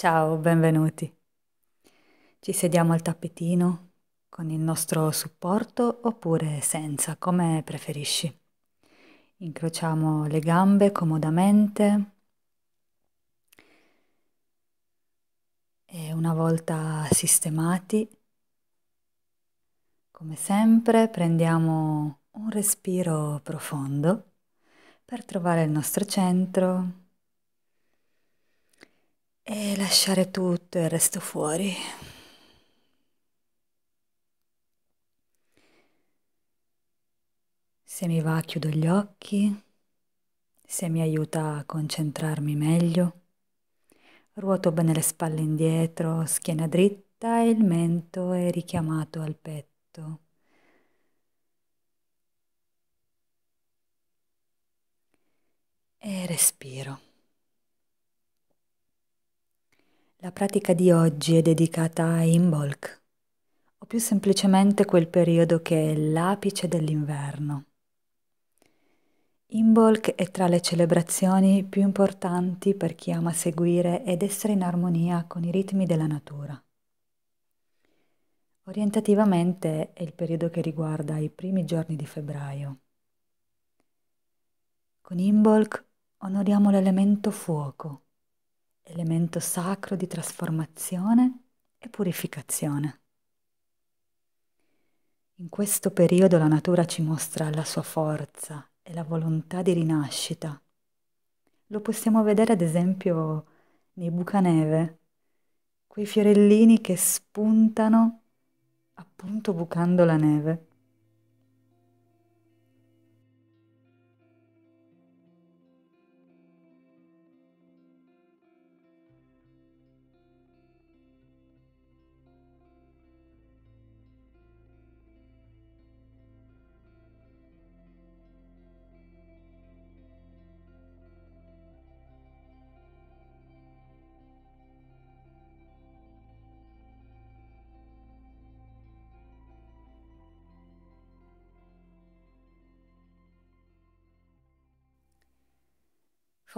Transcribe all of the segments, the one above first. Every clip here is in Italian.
Ciao, benvenuti. Ci sediamo al tappetino con il nostro supporto oppure senza, come preferisci. Incrociamo le gambe comodamente e una volta sistemati, come sempre, prendiamo un respiro profondo per trovare il nostro centro e lasciare tutto il resto fuori. Se mi va chiudo gli occhi, se mi aiuta a concentrarmi meglio, ruoto bene le spalle indietro, schiena dritta e il mento è richiamato al petto. E respiro. La pratica di oggi è dedicata a Imbolc, o più semplicemente quel periodo che è l'apice dell'inverno. Imbolc è tra le celebrazioni più importanti per chi ama seguire ed essere in armonia con i ritmi della natura. Orientativamente è il periodo che riguarda i primi giorni di febbraio. Con Imbolc onoriamo l'elemento fuoco elemento sacro di trasformazione e purificazione. In questo periodo la natura ci mostra la sua forza e la volontà di rinascita. Lo possiamo vedere ad esempio nei bucaneve, quei fiorellini che spuntano appunto bucando la neve.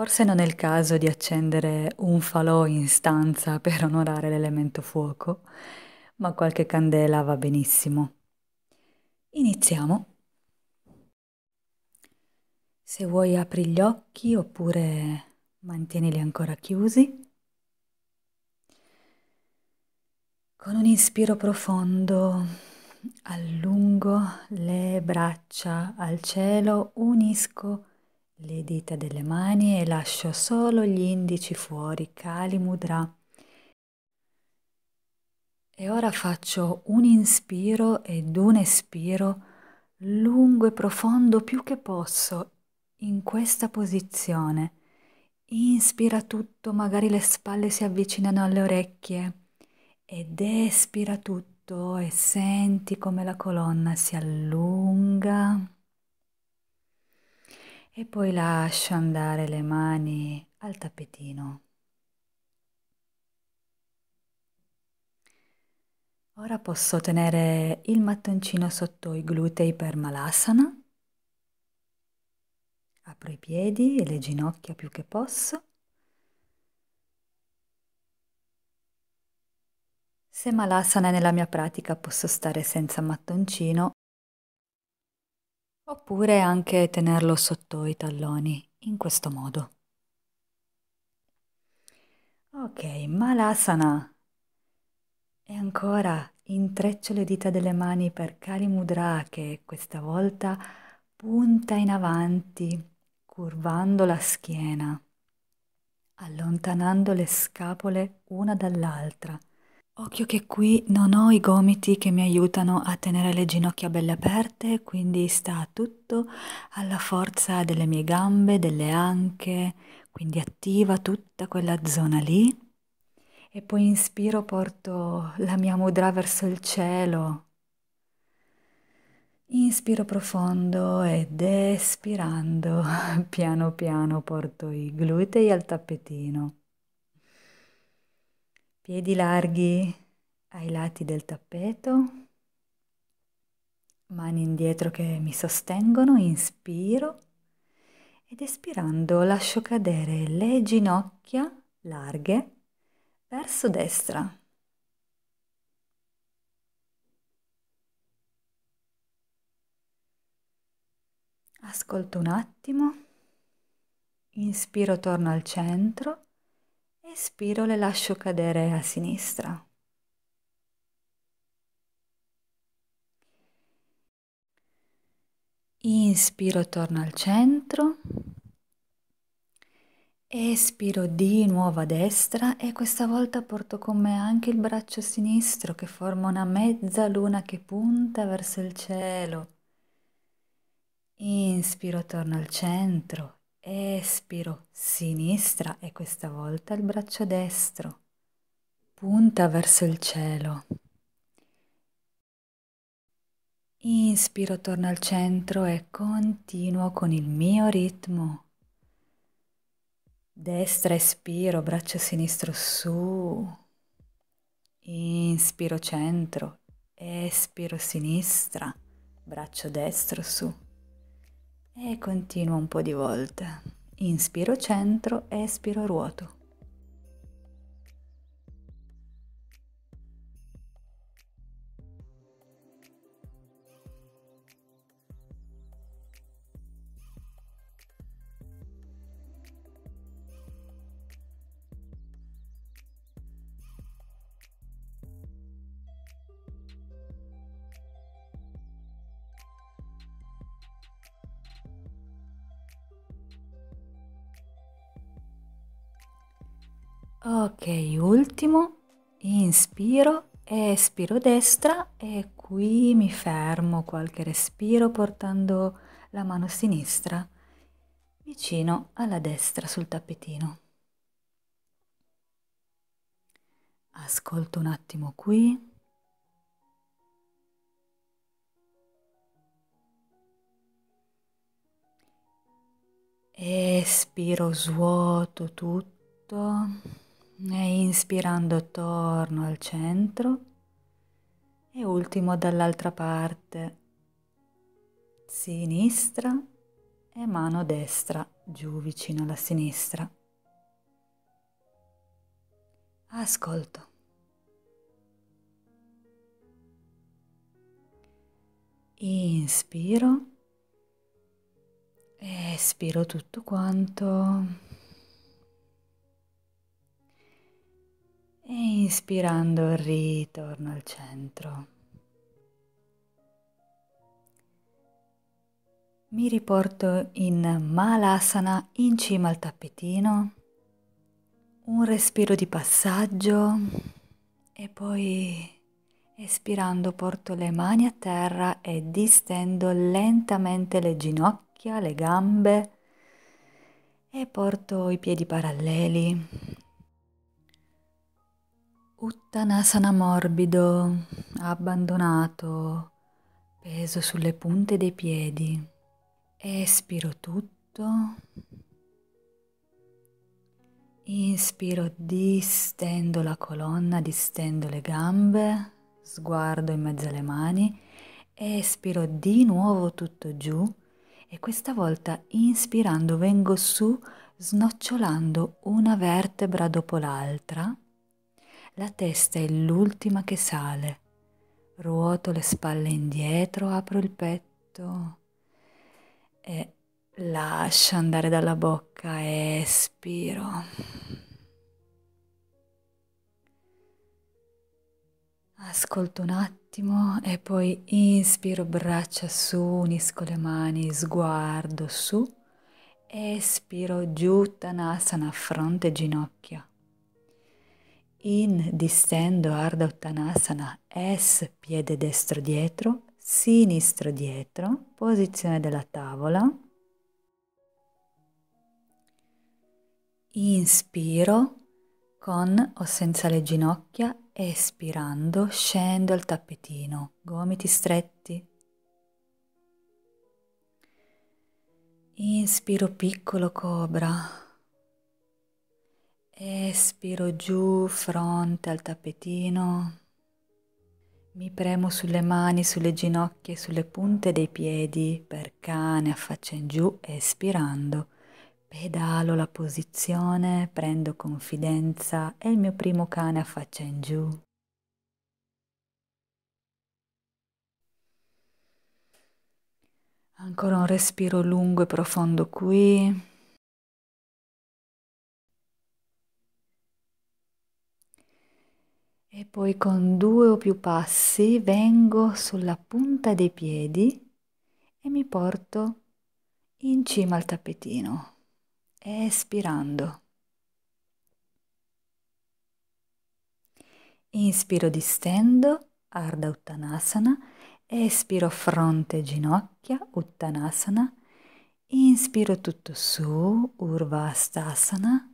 Forse non è il caso di accendere un falò in stanza per onorare l'elemento fuoco, ma qualche candela va benissimo. Iniziamo. Se vuoi apri gli occhi oppure mantienili ancora chiusi. Con un inspiro profondo allungo le braccia al cielo, unisco le dita delle mani e lascio solo gli indici fuori, Kali Mudra. E ora faccio un inspiro ed un espiro lungo e profondo più che posso in questa posizione. Inspira tutto, magari le spalle si avvicinano alle orecchie ed espira tutto e senti come la colonna si allunga e poi lascio andare le mani al tappetino. Ora posso tenere il mattoncino sotto i glutei per malasana. Apro i piedi e le ginocchia più che posso. Se malasana è nella mia pratica posso stare senza mattoncino oppure anche tenerlo sotto i talloni, in questo modo. Ok, Malasana. E ancora intreccio le dita delle mani per Kali Mudra che questa volta punta in avanti, curvando la schiena, allontanando le scapole una dall'altra Occhio che qui non ho i gomiti che mi aiutano a tenere le ginocchia belle aperte, quindi sta tutto alla forza delle mie gambe, delle anche, quindi attiva tutta quella zona lì. E poi inspiro, porto la mia mudra verso il cielo. Inspiro profondo ed espirando piano piano porto i glutei al tappetino piedi larghi ai lati del tappeto, mani indietro che mi sostengono, inspiro ed espirando lascio cadere le ginocchia larghe verso destra. Ascolto un attimo, inspiro torno al centro espiro le lascio cadere a sinistra. Inspiro, torno al centro. Espiro di nuovo a destra e questa volta porto con me anche il braccio sinistro che forma una mezza luna che punta verso il cielo. Inspiro, torno al centro. Espiro, sinistra e questa volta il braccio destro. Punta verso il cielo. Inspiro, torno al centro e continuo con il mio ritmo. Destra espiro, braccio sinistro su. Inspiro centro, espiro sinistra, braccio destro su e continuo un po' di volte. Inspiro centro, espiro ruoto. ok ultimo inspiro espiro destra e qui mi fermo qualche respiro portando la mano sinistra vicino alla destra sul tappetino ascolto un attimo qui Espiro, svuoto tutto e inspirando torno al centro e ultimo dall'altra parte, sinistra e mano destra giù vicino alla sinistra. Ascolto. Inspiro, espiro tutto quanto. e inspirando ritorno al centro. Mi riporto in Malasana in cima al tappetino, un respiro di passaggio e poi espirando porto le mani a terra e distendo lentamente le ginocchia, le gambe e porto i piedi paralleli Uttanasana morbido, abbandonato, peso sulle punte dei piedi. Espiro tutto. Inspiro, distendo la colonna, distendo le gambe, sguardo in mezzo alle mani. Espiro di nuovo tutto giù e questa volta inspirando vengo su snocciolando una vertebra dopo l'altra la testa è l'ultima che sale. Ruoto le spalle indietro, apro il petto e lascio andare dalla bocca, espiro. Ascolto un attimo e poi inspiro braccia su, unisco le mani, sguardo su, espiro giù, tanasana, fronte e ginocchia. In distendo Ardha Uttanasana, S piede destro dietro, sinistro dietro, posizione della tavola. Inspiro con o senza le ginocchia, espirando scendo al tappetino, gomiti stretti. Inspiro piccolo cobra. Espiro giù, fronte al tappetino. Mi premo sulle mani, sulle ginocchia e sulle punte dei piedi per cane a faccia in giù, espirando. Pedalo la posizione, prendo confidenza e il mio primo cane a faccia in giù. Ancora un respiro lungo e profondo qui. e poi con due o più passi vengo sulla punta dei piedi e mi porto in cima al tappetino, espirando. Inspiro distendo, arda Uttanasana, espiro fronte e ginocchia, Uttanasana, inspiro tutto su, Urvastasana,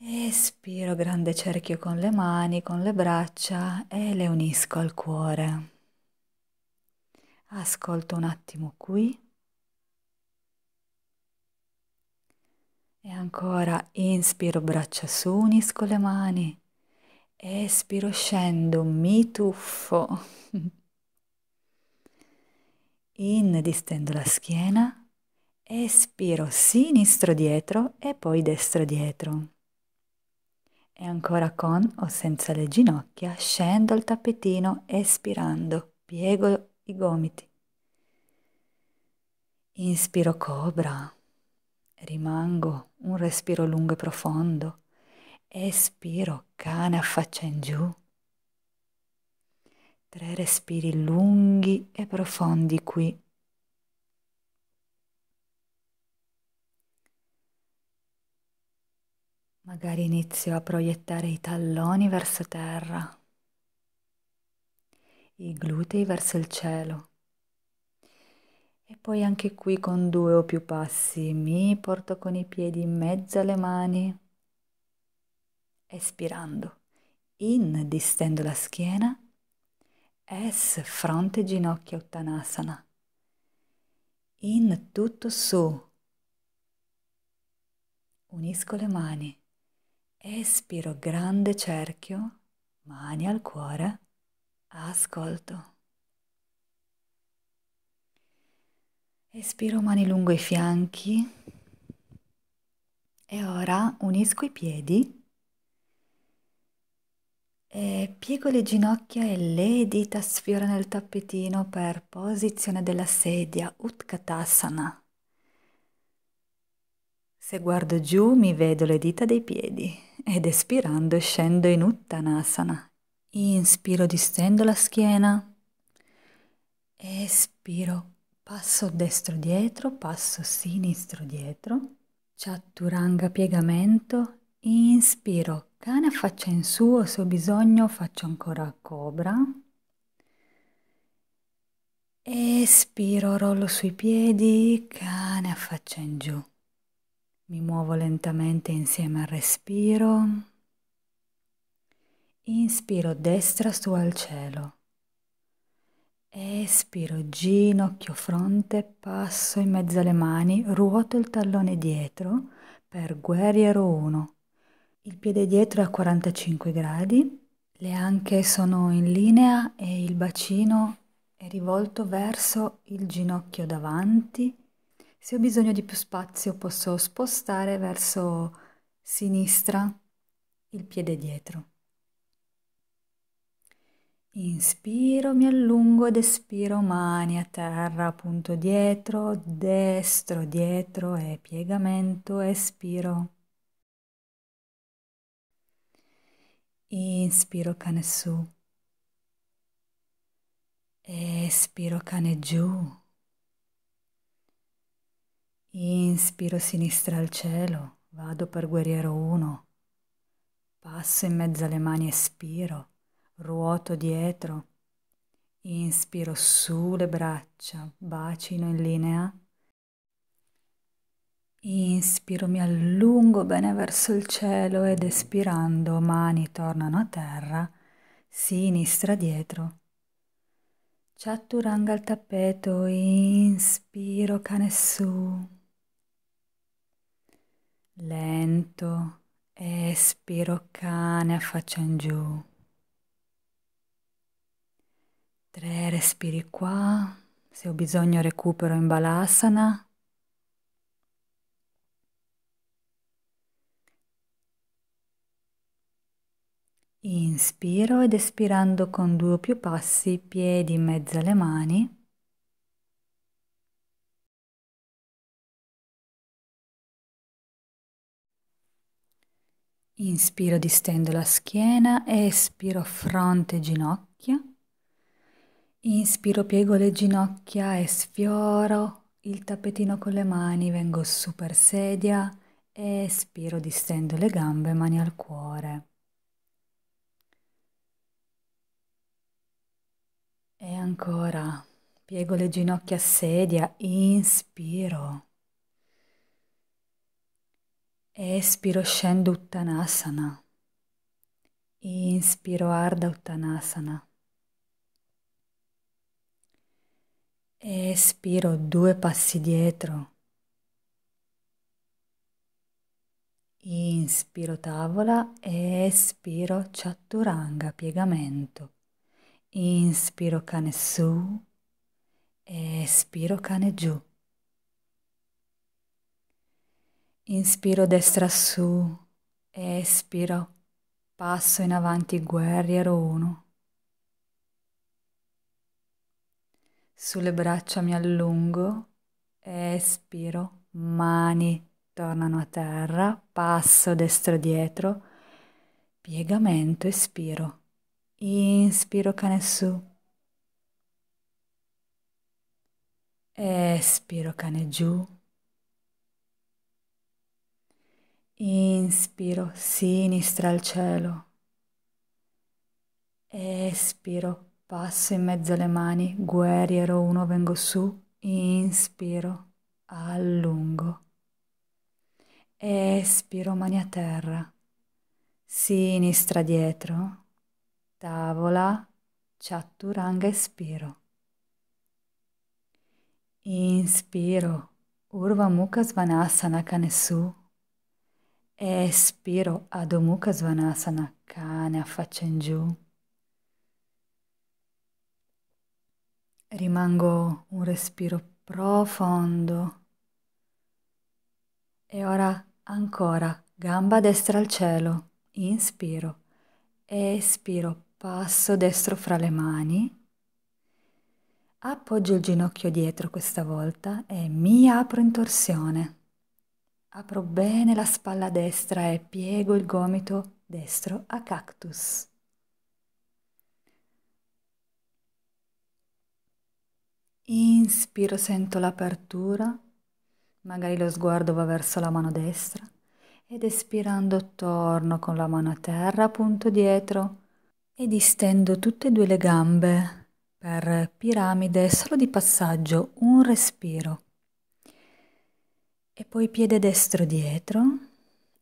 Espiro grande cerchio con le mani, con le braccia e le unisco al cuore. Ascolto un attimo qui. E ancora inspiro braccia su, unisco le mani. Espiro, scendo, mi tuffo. In, distendo la schiena. Espiro sinistro dietro e poi destro dietro. E ancora con o senza le ginocchia scendo il tappetino espirando, piego i gomiti. Inspiro cobra, rimango un respiro lungo e profondo, espiro cane a faccia in giù. Tre respiri lunghi e profondi qui Magari inizio a proiettare i talloni verso terra, i glutei verso il cielo. E poi anche qui con due o più passi mi porto con i piedi in mezzo alle mani, espirando. In distendo la schiena, es fronte ginocchia uttanasana. In tutto su. Unisco le mani Espiro grande cerchio, mani al cuore, ascolto. Espiro mani lungo i fianchi e ora unisco i piedi e piego le ginocchia e le dita sfiorano il tappetino per posizione della sedia Utkatasana. Se guardo giù mi vedo le dita dei piedi ed espirando scendo in Uttanasana. Inspiro, distendo la schiena. Espiro, passo destro dietro, passo sinistro dietro. Chaturanga piegamento. Inspiro, cana faccia in su se ho bisogno faccio ancora cobra. Espiro, rollo sui piedi, cane a faccia in giù mi muovo lentamente insieme al respiro, inspiro destra su al cielo, espiro ginocchio fronte, passo in mezzo alle mani, ruoto il tallone dietro per guerriero 1, il piede dietro è a 45 gradi, le anche sono in linea e il bacino è rivolto verso il ginocchio davanti se ho bisogno di più spazio posso spostare verso sinistra il piede dietro. Inspiro, mi allungo ed espiro, mani a terra, punto dietro, destro, dietro e piegamento, espiro. Inspiro cane su. Espiro cane giù. Inspiro sinistra al cielo, vado per guerriero 1. Passo in mezzo alle mani, e spiro, ruoto dietro. Inspiro su le braccia, bacino in linea. Inspiro, mi allungo bene verso il cielo ed espirando, mani tornano a terra, sinistra dietro. Chaturanga al tappeto, inspiro cane su. Lento, espiro cane a faccia in giù. Tre respiri qua, se ho bisogno recupero in balasana. Inspiro ed espirando con due o più passi, piedi in mezzo alle mani. Inspiro, distendo la schiena, espiro fronte e ginocchia. Inspiro, piego le ginocchia e sfioro il tappetino con le mani, vengo su per sedia. Espiro, distendo le gambe, mani al cuore. E ancora, piego le ginocchia a sedia, inspiro. Espiro scendo Uttanasana. Inspiro Arda Uttanasana. Espiro due passi dietro. Inspiro tavola, espiro chaturanga, piegamento. Inspiro cane su, espiro cane giù. Inspiro destra su, espiro, passo in avanti guerriero 1. Sulle braccia mi allungo, espiro, mani tornano a terra, passo destro dietro, piegamento, espiro, inspiro cane su, espiro cane giù. Inspiro sinistra al cielo. Espiro, passo in mezzo alle mani, guerriero uno, vengo su, inspiro, allungo. Espiro, mani a terra. Sinistra dietro, tavola, chaturanga, espiro. Inspiro, Urva Mukha Svanasana, cane su, Espiro, ad Mukha Svanasana, cane a faccia in giù. Rimango un respiro profondo. E ora ancora, gamba destra al cielo, inspiro, espiro, passo destro fra le mani. Appoggio il ginocchio dietro questa volta e mi apro in torsione. Apro bene la spalla destra e piego il gomito destro a cactus. Inspiro, sento l'apertura, magari lo sguardo va verso la mano destra ed espirando torno con la mano a terra, punto dietro e distendo tutte e due le gambe per piramide solo di passaggio, un respiro e poi piede destro dietro,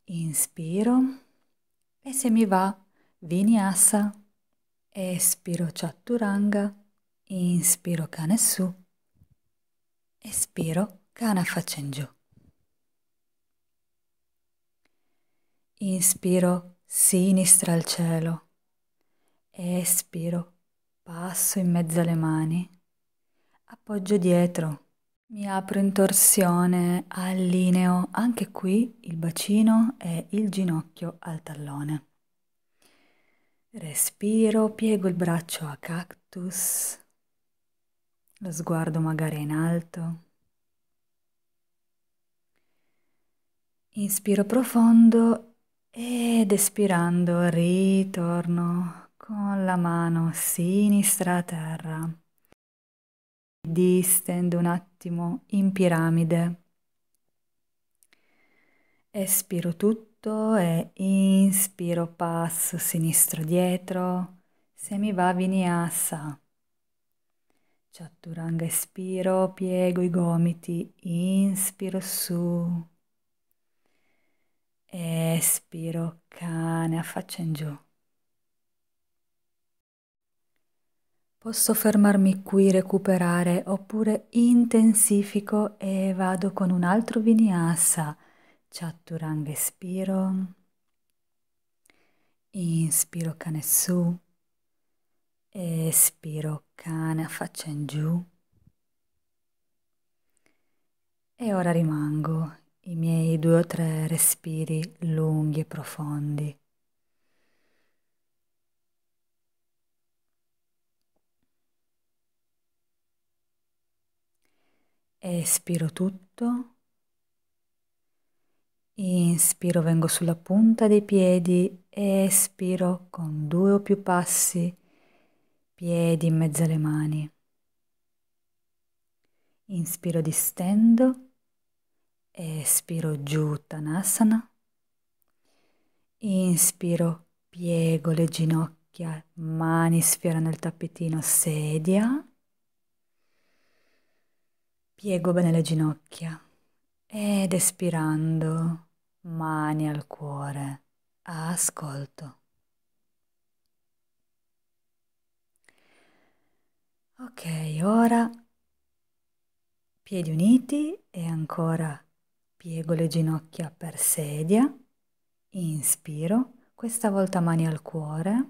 inspiro e se mi va vinyasa, espiro chaturanga, inspiro cane su, espiro cana faccia in giù. Inspiro sinistra al cielo, espiro, passo in mezzo alle mani, appoggio dietro mi apro in torsione, allineo anche qui il bacino e il ginocchio al tallone. Respiro, piego il braccio a cactus, lo sguardo magari in alto. Inspiro profondo ed espirando ritorno con la mano sinistra a terra. Distendo un attimo attimo in piramide. Espiro tutto e inspiro passo sinistro dietro, se mi va vinyasa. Chaturanga espiro, piego i gomiti, inspiro su. Espiro cane a faccia in giù. Posso fermarmi qui, recuperare, oppure intensifico e vado con un altro vinyasa, chaturanga espiro, inspiro cane su, espiro cane a faccia in giù. E ora rimango i miei due o tre respiri lunghi e profondi. Espiro tutto. Inspiro, vengo sulla punta dei piedi, espiro con due o più passi, piedi in mezzo alle mani. Inspiro, distendo, espiro giù, Tanasana. Inspiro, piego le ginocchia, mani sfiorano il tappetino, sedia. Piego bene le ginocchia ed espirando, mani al cuore, ascolto. Ok, ora piedi uniti e ancora piego le ginocchia per sedia, inspiro, questa volta mani al cuore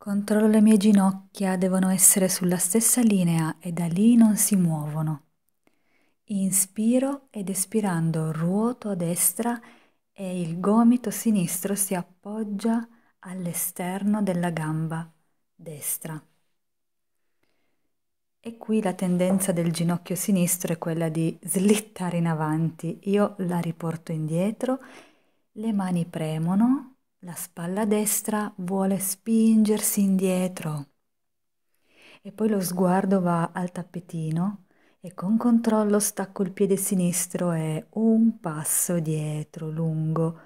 Controllo le mie ginocchia, devono essere sulla stessa linea e da lì non si muovono. Inspiro ed espirando ruoto a destra e il gomito sinistro si appoggia all'esterno della gamba destra. E qui la tendenza del ginocchio sinistro è quella di slittare in avanti. Io la riporto indietro, le mani premono la spalla destra vuole spingersi indietro e poi lo sguardo va al tappetino e con controllo stacco il piede sinistro e un passo dietro lungo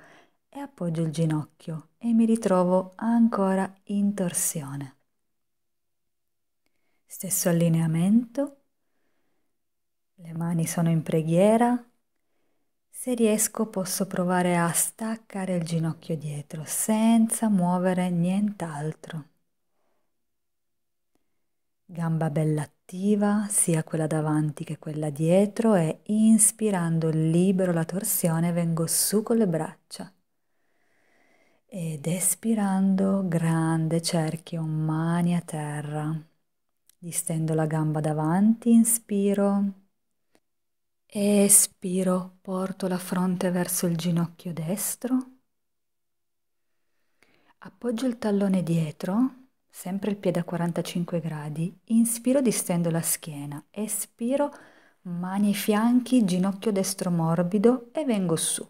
e appoggio il ginocchio e mi ritrovo ancora in torsione. Stesso allineamento, le mani sono in preghiera, se riesco posso provare a staccare il ginocchio dietro senza muovere nient'altro. Gamba bella attiva, sia quella davanti che quella dietro e inspirando libero la torsione vengo su con le braccia. Ed espirando grande cerchio, mani a terra. Distendo la gamba davanti, inspiro Espiro, porto la fronte verso il ginocchio destro. Appoggio il tallone dietro, sempre il piede a 45 gradi. Inspiro, distendo la schiena. Espiro, mani e fianchi, ginocchio destro morbido e vengo su.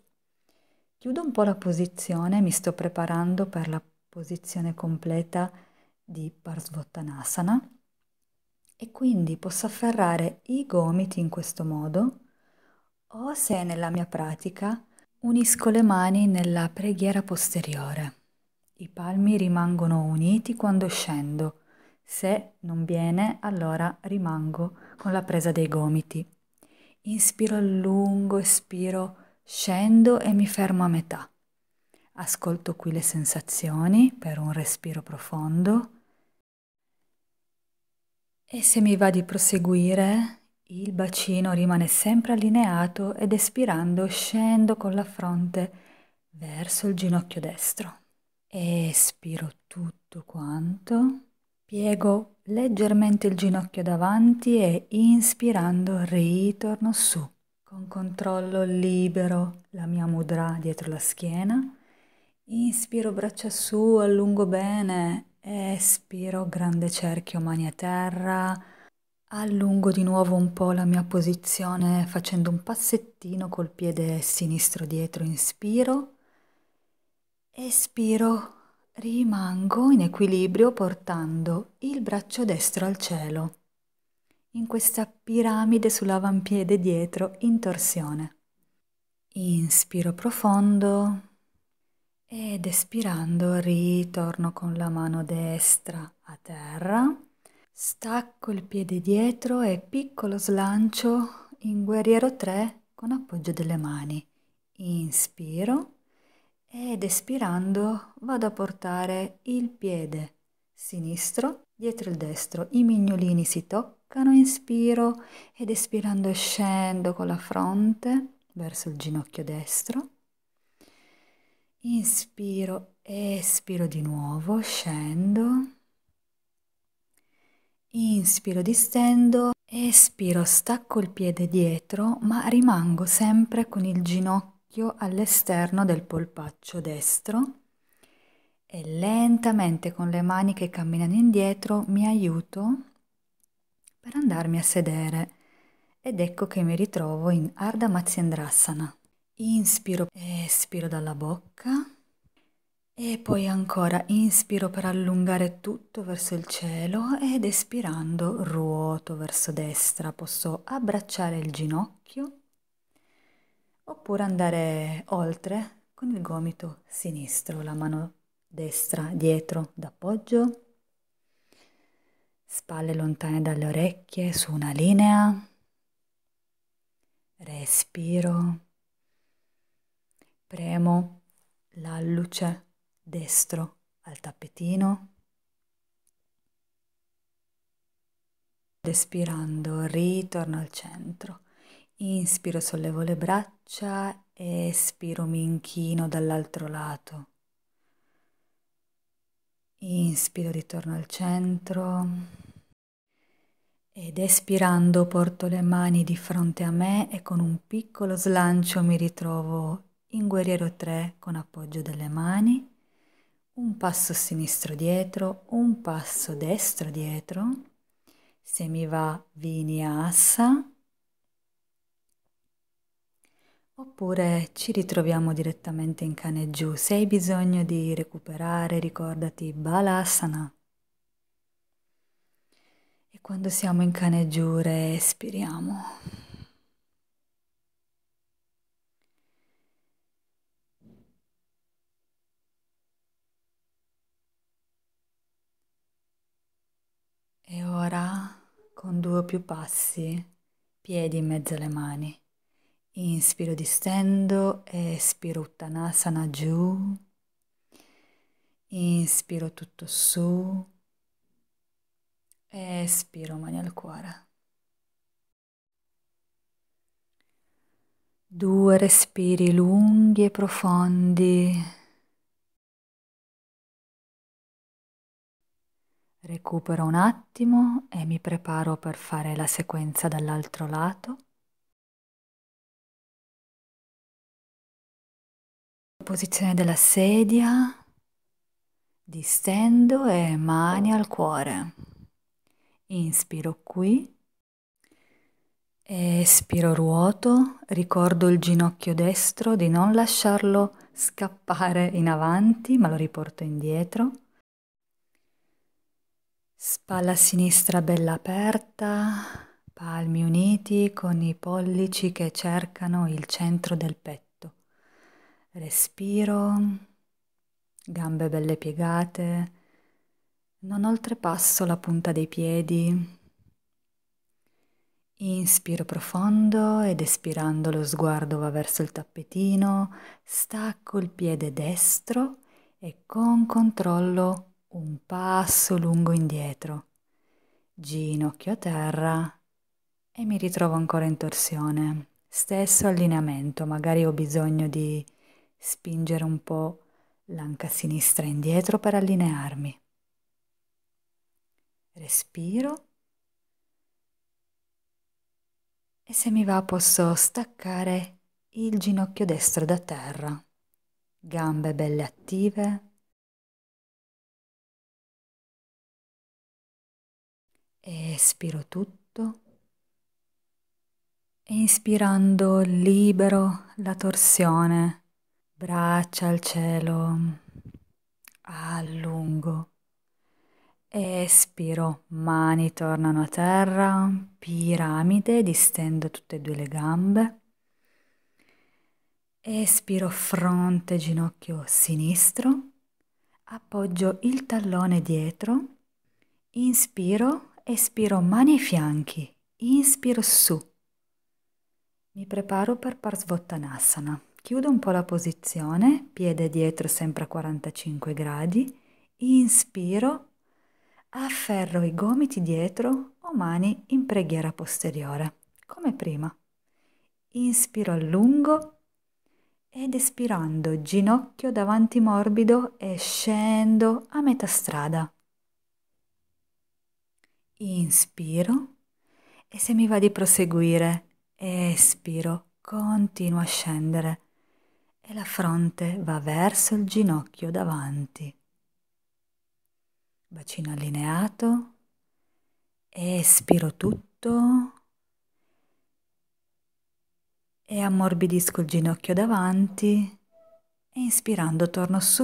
Chiudo un po' la posizione, mi sto preparando per la posizione completa di Parsvottanasana e quindi posso afferrare i gomiti in questo modo o se nella mia pratica unisco le mani nella preghiera posteriore. I palmi rimangono uniti quando scendo, se non viene allora rimango con la presa dei gomiti. Inspiro a lungo, espiro, scendo e mi fermo a metà. Ascolto qui le sensazioni per un respiro profondo. E se mi va di proseguire, il bacino rimane sempre allineato ed espirando scendo con la fronte verso il ginocchio destro. Espiro tutto quanto, piego leggermente il ginocchio davanti e inspirando ritorno su. Con controllo libero la mia mudra dietro la schiena. Inspiro braccia su, allungo bene, espiro grande cerchio mani a terra Allungo di nuovo un po' la mia posizione facendo un passettino col piede sinistro dietro, inspiro, espiro, rimango in equilibrio portando il braccio destro al cielo, in questa piramide sull'avampiede dietro in torsione. Inspiro profondo ed espirando ritorno con la mano destra a terra Stacco il piede dietro e piccolo slancio in guerriero 3 con appoggio delle mani. Inspiro ed espirando vado a portare il piede sinistro dietro il destro. I mignolini si toccano, inspiro ed espirando scendo con la fronte verso il ginocchio destro. Inspiro, espiro di nuovo, scendo inspiro distendo, espiro stacco il piede dietro ma rimango sempre con il ginocchio all'esterno del polpaccio destro e lentamente con le mani che camminano indietro mi aiuto per andarmi a sedere ed ecco che mi ritrovo in Ardha Matsyendrasana. Inspiro, espiro dalla bocca e poi ancora inspiro per allungare tutto verso il cielo ed espirando ruoto verso destra. Posso abbracciare il ginocchio oppure andare oltre con il gomito sinistro, la mano destra dietro d'appoggio, spalle lontane dalle orecchie su una linea, respiro, premo l'alluce destro al tappetino. Respirando, ritorno al centro. Inspiro, sollevo le braccia, espiro, mi inchino dall'altro lato. Inspiro, ritorno al centro. Ed espirando porto le mani di fronte a me e con un piccolo slancio mi ritrovo in guerriero 3 con appoggio delle mani un passo sinistro dietro, un passo destro dietro, se mi va vinyasa, oppure ci ritroviamo direttamente in cane giù. Se hai bisogno di recuperare, ricordati balasana. E quando siamo in cane giù, respiriamo. E ora con due o più passi, piedi in mezzo alle mani. Inspiro distendo, espiro uttanasana giù. Inspiro tutto su. Espiro mani al cuore. Due respiri lunghi e profondi Recupero un attimo e mi preparo per fare la sequenza dall'altro lato. Posizione della sedia, distendo e mani al cuore. Inspiro qui, espiro ruoto, ricordo il ginocchio destro di non lasciarlo scappare in avanti, ma lo riporto indietro. Spalla sinistra bella aperta, palmi uniti con i pollici che cercano il centro del petto. Respiro, gambe belle piegate, non oltrepasso la punta dei piedi. Inspiro profondo ed espirando lo sguardo va verso il tappetino, stacco il piede destro e con controllo un passo lungo indietro, ginocchio a terra e mi ritrovo ancora in torsione. Stesso allineamento, magari ho bisogno di spingere un po' l'anca sinistra indietro per allinearmi. Respiro. E se mi va posso staccare il ginocchio destro da terra. Gambe belle attive espiro tutto e inspirando libero la torsione, braccia al cielo, allungo. Espiro, mani tornano a terra, piramide, distendo tutte e due le gambe. Espiro fronte, ginocchio sinistro, appoggio il tallone dietro, inspiro, espiro mani e fianchi, inspiro su. Mi preparo per Parsvottanasana. Chiudo un po' la posizione, piede dietro sempre a 45 gradi, inspiro, afferro i gomiti dietro o mani in preghiera posteriore, come prima. Inspiro a lungo ed espirando ginocchio davanti morbido e scendo a metà strada inspiro e se mi va di proseguire, espiro, continuo a scendere e la fronte va verso il ginocchio davanti. Bacino allineato, espiro tutto e ammorbidisco il ginocchio davanti e inspirando torno su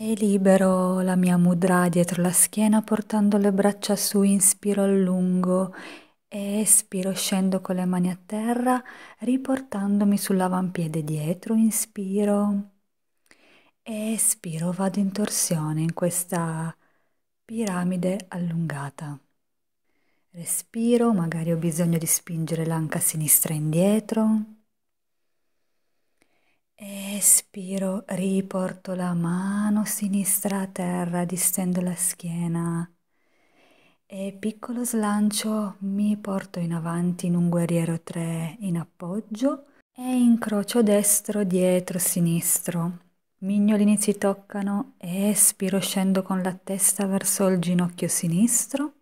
e libero la mia mudra dietro la schiena portando le braccia su, inspiro a lungo e espiro, scendo con le mani a terra, riportandomi sull'avampiede dietro, inspiro e espiro, vado in torsione in questa piramide allungata. Respiro, magari ho bisogno di spingere l'anca sinistra indietro. Espiro, riporto la mano sinistra a terra, distendo la schiena e piccolo slancio mi porto in avanti in un guerriero 3 in appoggio e incrocio destro dietro sinistro. Mignolini si toccano, espiro, scendo con la testa verso il ginocchio sinistro.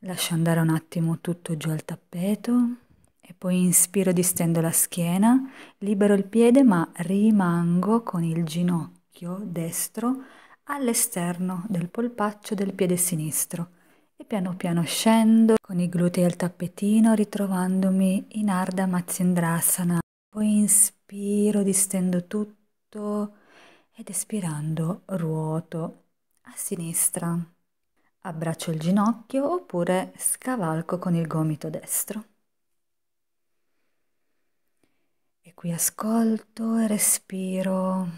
Lascio andare un attimo tutto giù al tappeto. Poi inspiro, distendo la schiena, libero il piede ma rimango con il ginocchio destro all'esterno del polpaccio del piede sinistro e piano piano scendo con i glutei al tappetino ritrovandomi in Arda Matsyendrasana. Poi inspiro, distendo tutto ed espirando ruoto a sinistra. Abbraccio il ginocchio oppure scavalco con il gomito destro. qui ascolto e respiro.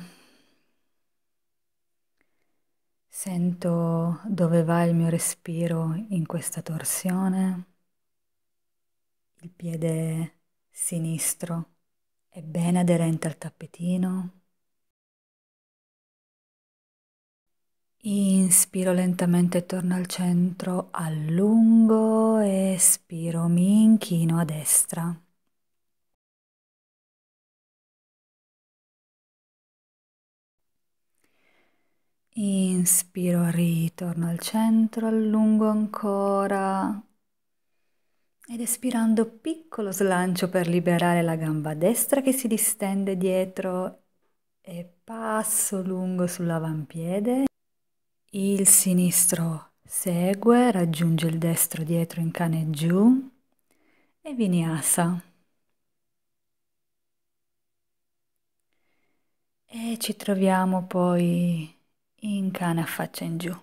Sento dove va il mio respiro in questa torsione. Il piede sinistro è ben aderente al tappetino. Inspiro lentamente torno al centro, allungo, e espiro, mi inchino a destra. Inspiro, ritorno al centro, allungo ancora. Ed espirando piccolo slancio per liberare la gamba destra che si distende dietro e passo lungo sull'avampiede. Il sinistro segue, raggiunge il destro dietro in cane giù e vinyasa. E ci troviamo poi in cane a faccia in giù.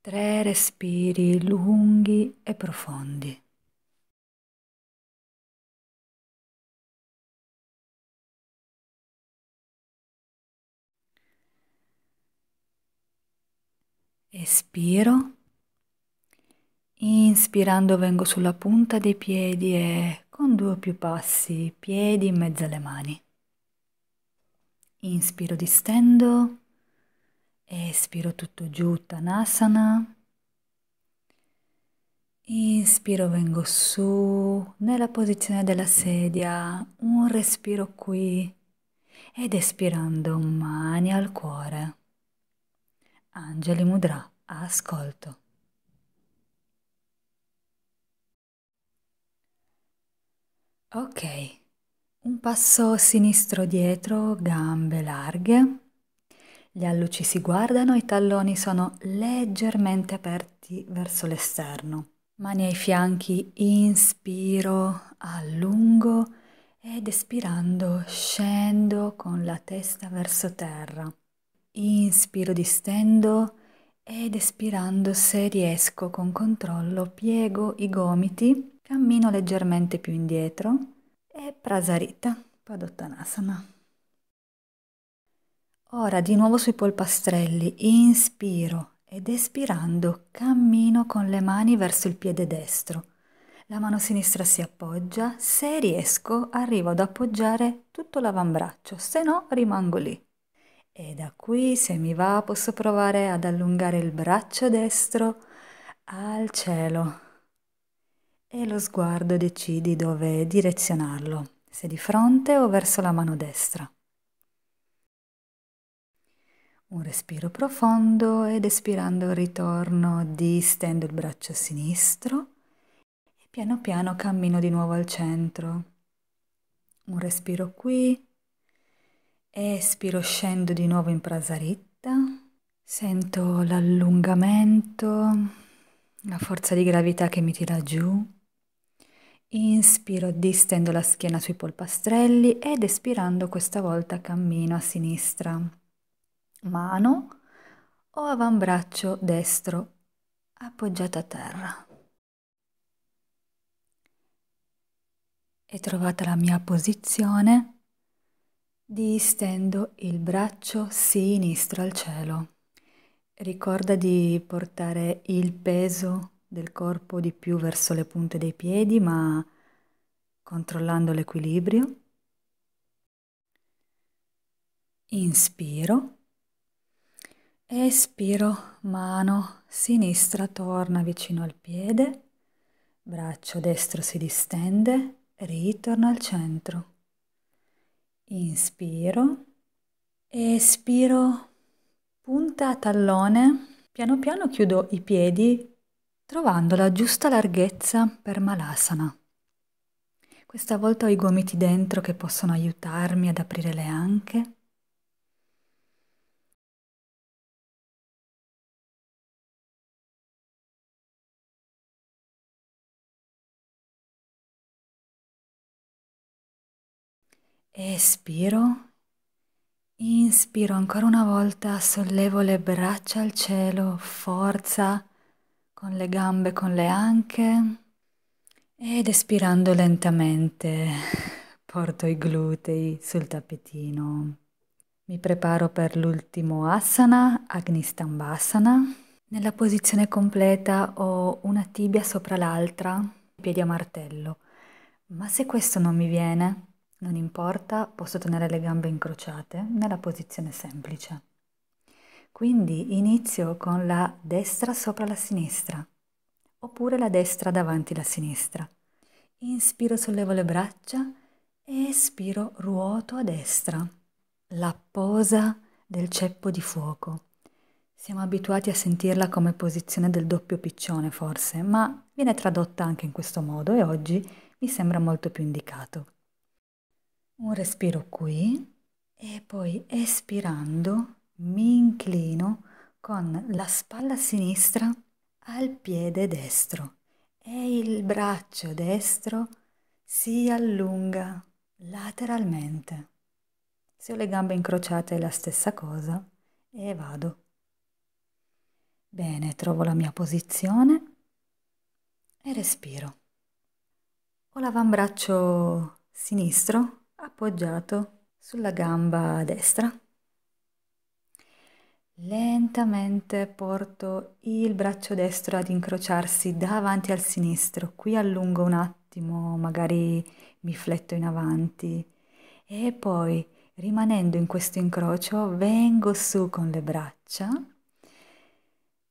Tre respiri lunghi e profondi. Espiro. Inspirando vengo sulla punta dei piedi e con due o più passi, piedi in mezzo alle mani. Inspiro, distendo. Espiro tutto giù, Tanasana. Inspiro, vengo su nella posizione della sedia, un respiro qui ed espirando mani al cuore. Angeli Mudra, ascolto. Ok, un passo sinistro dietro, gambe larghe. Gli alluci si guardano, i talloni sono leggermente aperti verso l'esterno. Mani ai fianchi, inspiro, allungo ed espirando scendo con la testa verso terra. Inspiro, distendo ed espirando se riesco con controllo piego i gomiti, cammino leggermente più indietro e Prasarita, Padottanasana. Ora di nuovo sui polpastrelli, inspiro ed espirando cammino con le mani verso il piede destro. La mano sinistra si appoggia, se riesco arrivo ad appoggiare tutto l'avambraccio, se no rimango lì. E da qui, se mi va, posso provare ad allungare il braccio destro al cielo, e lo sguardo decidi dove direzionarlo, se di fronte o verso la mano destra. Un respiro profondo ed espirando ritorno distendo il braccio sinistro e piano piano cammino di nuovo al centro. Un respiro qui, espiro scendo di nuovo in prasaritta, sento l'allungamento, la forza di gravità che mi tira giù. Inspiro, distendo la schiena sui polpastrelli ed espirando questa volta cammino a sinistra. Mano o avambraccio destro appoggiato a terra. E trovata la mia posizione, distendo il braccio sinistro al cielo. Ricorda di portare il peso del corpo di più verso le punte dei piedi, ma controllando l'equilibrio. Inspiro. Espiro, mano sinistra torna vicino al piede, braccio destro si distende, ritorna al centro. Inspiro, espiro, punta a tallone. Piano piano chiudo i piedi trovando la giusta larghezza per Malasana. Questa volta ho i gomiti dentro che possono aiutarmi ad aprire le anche. Espiro, inspiro ancora una volta, sollevo le braccia al cielo, forza con le gambe, con le anche ed espirando lentamente porto i glutei sul tappetino. Mi preparo per l'ultimo asana, Agnistambhasana. Nella posizione completa ho una tibia sopra l'altra, piedi a martello. Ma se questo non mi viene, non importa, posso tenere le gambe incrociate nella posizione semplice. Quindi inizio con la destra sopra la sinistra, oppure la destra davanti la sinistra. Inspiro, sollevo le braccia, e espiro, ruoto a destra. La posa del ceppo di fuoco. Siamo abituati a sentirla come posizione del doppio piccione forse, ma viene tradotta anche in questo modo e oggi mi sembra molto più indicato. Un respiro qui e poi espirando mi inclino con la spalla sinistra al piede destro e il braccio destro si allunga lateralmente. Se ho le gambe incrociate è la stessa cosa e vado. Bene, trovo la mia posizione e respiro. Ho l'avambraccio sinistro appoggiato sulla gamba destra Lentamente porto il braccio destro ad incrociarsi davanti al sinistro, qui allungo un attimo, magari mi fletto in avanti e poi rimanendo in questo incrocio vengo su con le braccia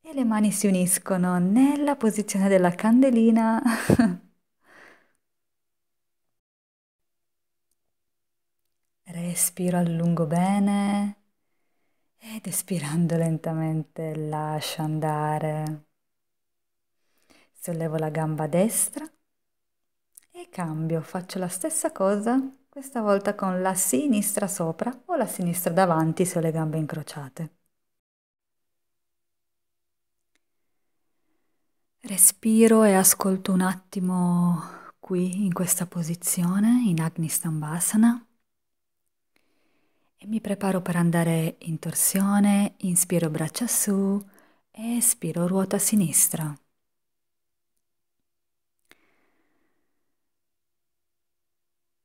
e le mani si uniscono nella posizione della candelina. Respiro allungo bene ed espirando lentamente lascio andare. Sollevo la gamba destra e cambio, faccio la stessa cosa, questa volta con la sinistra sopra o la sinistra davanti se ho le gambe incrociate. Respiro e ascolto un attimo qui in questa posizione, in Agni Stambhasana e mi preparo per andare in torsione, inspiro braccia su espiro ruota sinistra.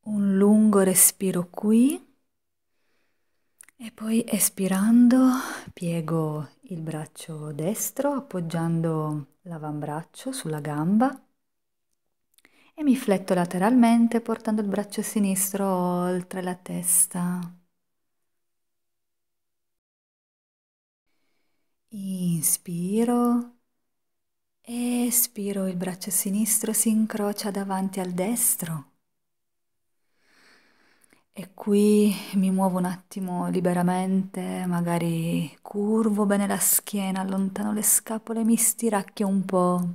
Un lungo respiro qui e poi espirando piego il braccio destro appoggiando l'avambraccio sulla gamba e mi fletto lateralmente portando il braccio sinistro oltre la testa. Inspiro. Espiro, il braccio sinistro si incrocia davanti al destro. E qui mi muovo un attimo liberamente, magari curvo bene la schiena, allontano le scapole, mi stiracchio un po'.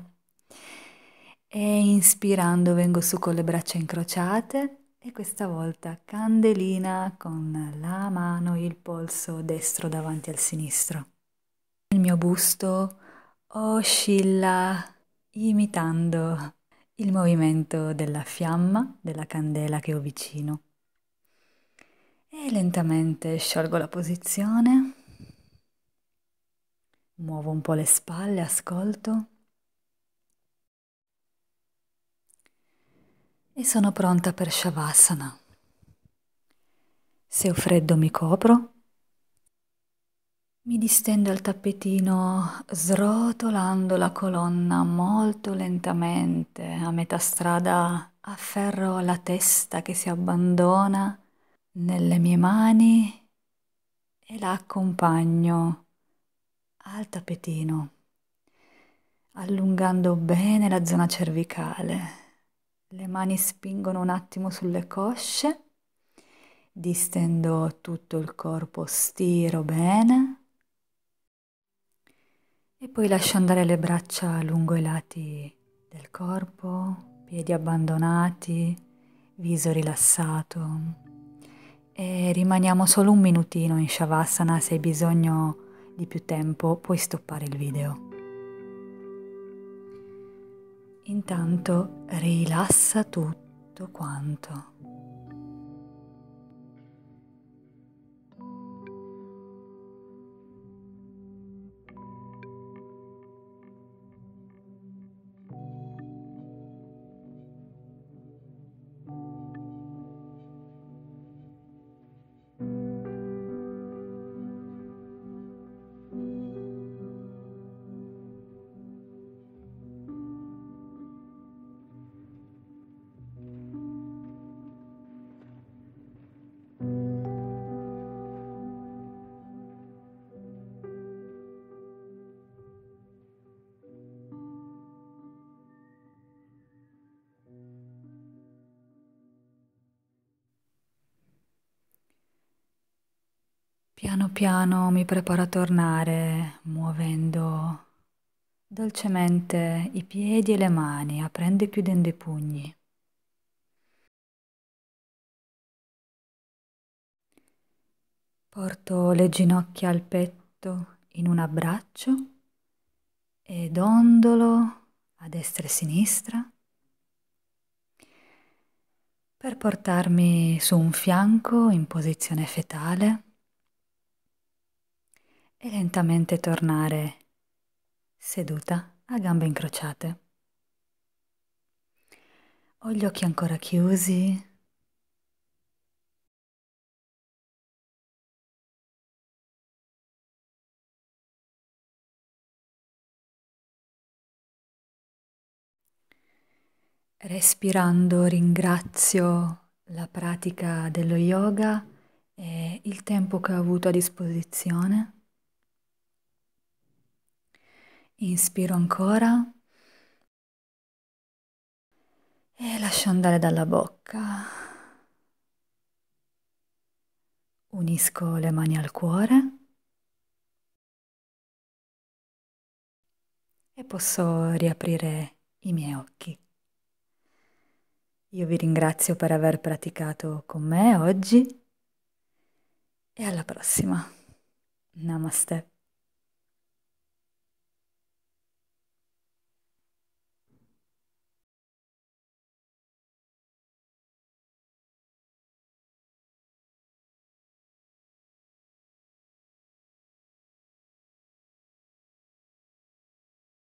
E inspirando vengo su con le braccia incrociate e questa volta candelina con la mano, il polso destro davanti al sinistro. Il mio busto oscilla imitando il movimento della fiamma della candela che ho vicino. E lentamente sciolgo la posizione, muovo un po' le spalle, ascolto. E sono pronta per Shavasana. Se ho freddo mi copro mi distendo al tappetino srotolando la colonna molto lentamente, a metà strada afferro la testa che si abbandona nelle mie mani e la accompagno al tappetino, allungando bene la zona cervicale. Le mani spingono un attimo sulle cosce, distendo tutto il corpo, stiro bene e poi lascio andare le braccia lungo i lati del corpo, piedi abbandonati, viso rilassato. E rimaniamo solo un minutino in Shavasana, se hai bisogno di più tempo puoi stoppare il video. Intanto rilassa tutto quanto. Piano piano mi preparo a tornare muovendo dolcemente i piedi e le mani, aprendo e chiudendo i pugni. Porto le ginocchia al petto in un abbraccio e dondolo a destra e a sinistra per portarmi su un fianco in posizione fetale e lentamente tornare seduta a gambe incrociate. Ho gli occhi ancora chiusi. Respirando ringrazio la pratica dello yoga e il tempo che ho avuto a disposizione. Inspiro ancora e lascio andare dalla bocca. Unisco le mani al cuore e posso riaprire i miei occhi. Io vi ringrazio per aver praticato con me oggi e alla prossima. Namaste.